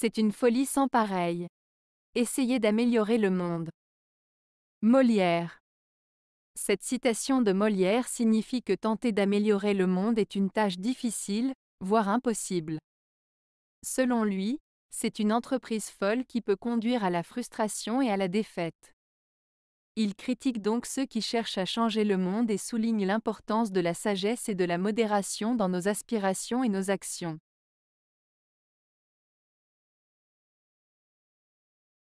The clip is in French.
C'est une folie sans pareil. Essayez d'améliorer le monde. Molière. Cette citation de Molière signifie que tenter d'améliorer le monde est une tâche difficile, voire impossible. Selon lui, c'est une entreprise folle qui peut conduire à la frustration et à la défaite. Il critique donc ceux qui cherchent à changer le monde et souligne l'importance de la sagesse et de la modération dans nos aspirations et nos actions.